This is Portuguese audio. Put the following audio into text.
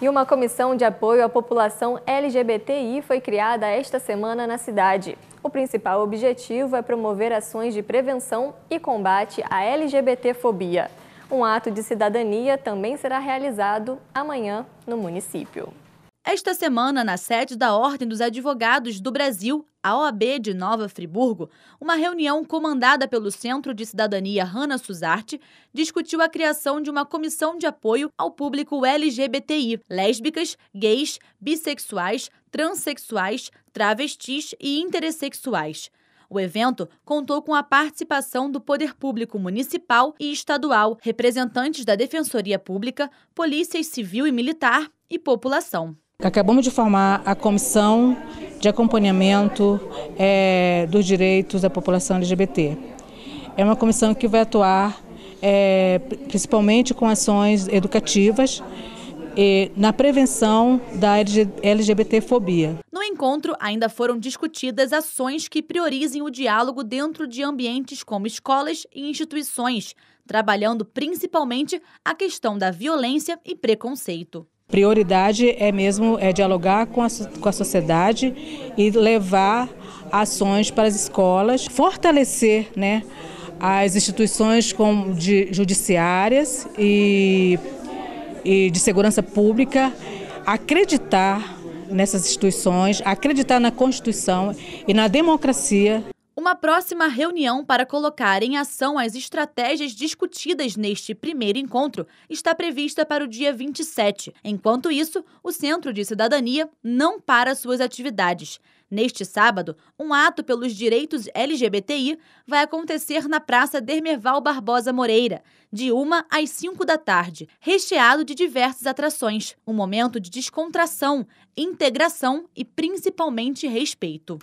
E uma comissão de apoio à população LGBTI foi criada esta semana na cidade. O principal objetivo é promover ações de prevenção e combate à LGBTfobia. Um ato de cidadania também será realizado amanhã no município. Esta semana, na sede da Ordem dos Advogados do Brasil, a OAB de Nova Friburgo, uma reunião comandada pelo Centro de Cidadania Hanna Suzarte discutiu a criação de uma comissão de apoio ao público LGBTI, lésbicas, gays, bissexuais, transexuais, travestis e intersexuais. O evento contou com a participação do poder público municipal e estadual, representantes da Defensoria Pública, polícias civil e militar e população. Acabamos de formar a comissão de acompanhamento é, dos direitos da população LGBT. É uma comissão que vai atuar é, principalmente com ações educativas e na prevenção da LGBTfobia. No encontro, ainda foram discutidas ações que priorizem o diálogo dentro de ambientes como escolas e instituições, trabalhando principalmente a questão da violência e preconceito. Prioridade é mesmo é dialogar com a, com a sociedade e levar ações para as escolas, fortalecer né, as instituições com, de, judiciárias e, e de segurança pública, acreditar nessas instituições, acreditar na Constituição e na democracia. Uma próxima reunião para colocar em ação as estratégias discutidas neste primeiro encontro está prevista para o dia 27. Enquanto isso, o Centro de Cidadania não para suas atividades. Neste sábado, um ato pelos direitos LGBTI vai acontecer na Praça Dermerval Barbosa Moreira, de 1 às 5 da tarde, recheado de diversas atrações, um momento de descontração, integração e principalmente respeito.